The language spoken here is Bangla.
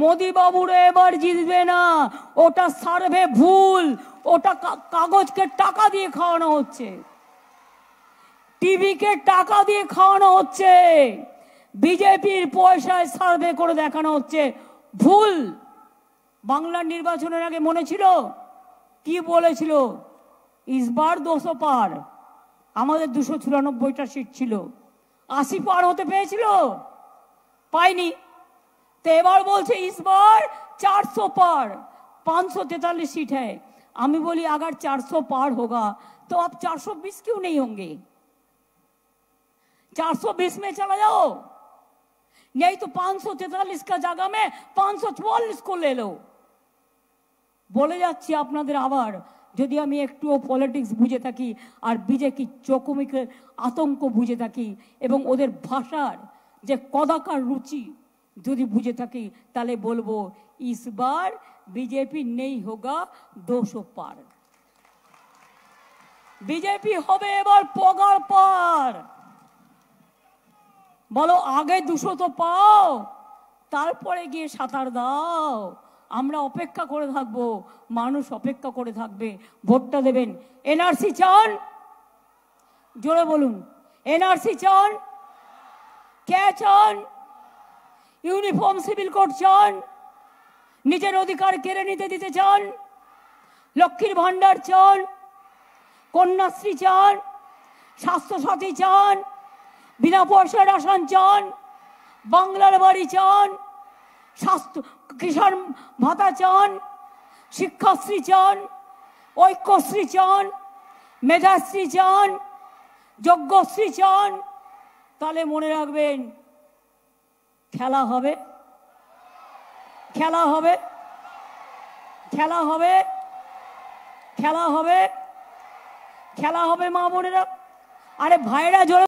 মোদি এবার জিতবে না ওটা সার্ভে ভুল ওটা কাগজকে টাকা দিয়ে খাওয়ানো হচ্ছে টিভিকে টাকা দিয়ে খাওয়ানো হচ্ছে বিজেপির পয়সায় সার্ভে করে দেখানো হচ্ছে ভুল বাংলার নির্বাচনের আগে মনে ছিল কি বলেছিল ইসবার দোষো পার আমাদের দুশো চুরানব্বইটা সিট ছিল আশি পার হতে পেয়েছিল পাইনি এবার বলছে ইসবর চারশো পার পাঁচশো তেতাল্লিশ সিট হ্যাঁ আমি বলি আগার চারশো পার হোগা তো আপ চারশো বিশ কেউ নেই হোগে চারশো বিশ মে চলে যাও নেই তো পাঁচশো তেতাল্লিশ কা মে পাঁচশো চুয়াল্লিশ করে এলো বলে যাচ্ছি আপনাদের আবার যদি আমি একটুও পলিটিক্স বুঝে থাকি আর বিজেপি চকুমিকের আতঙ্ক বুঝে থাকি এবং ওদের ভাষার যে কদাকার রুচি যদি বুঝে থাকি তাহলে বলবো ইসবার বিজেপি নেই হোগা দোষো পার বিজেপি হবে এবার পগার পার বলো আগে দুশো তো পাও তারপরে গিয়ে সাঁতার দাও আমরা অপেক্ষা করে থাকব মানুষ অপেক্ষা করে থাকবে ভোটটা দেবেন এনআরসি চান জোরে বলুন এনআরসি চান কে চান ইউনিফর্ম সিভিল কোড চান নিজের অধিকার কেড়ে নিতে দিতে চান লক্ষ্মীর ভাণ্ডার চান কন্যাশ্রী চান স্বাস্থ্যসাথী চান বিনা পয়সা রাসায়ন চান বাংলার বাড়ি চান স্বাস্থ্য কিষাণ ভাতা চান শিক্ষাশ্রী চান ঐক্যশ্রী চান মেধাশ্রী চান যজ্ঞশ্রী চান তাহলে মনে রাখবেন খেলা হবে খেলা হবে খেলা হবে খেলা হবে খেলা হবে মা বোনেরা আরে ভাইরা জোরে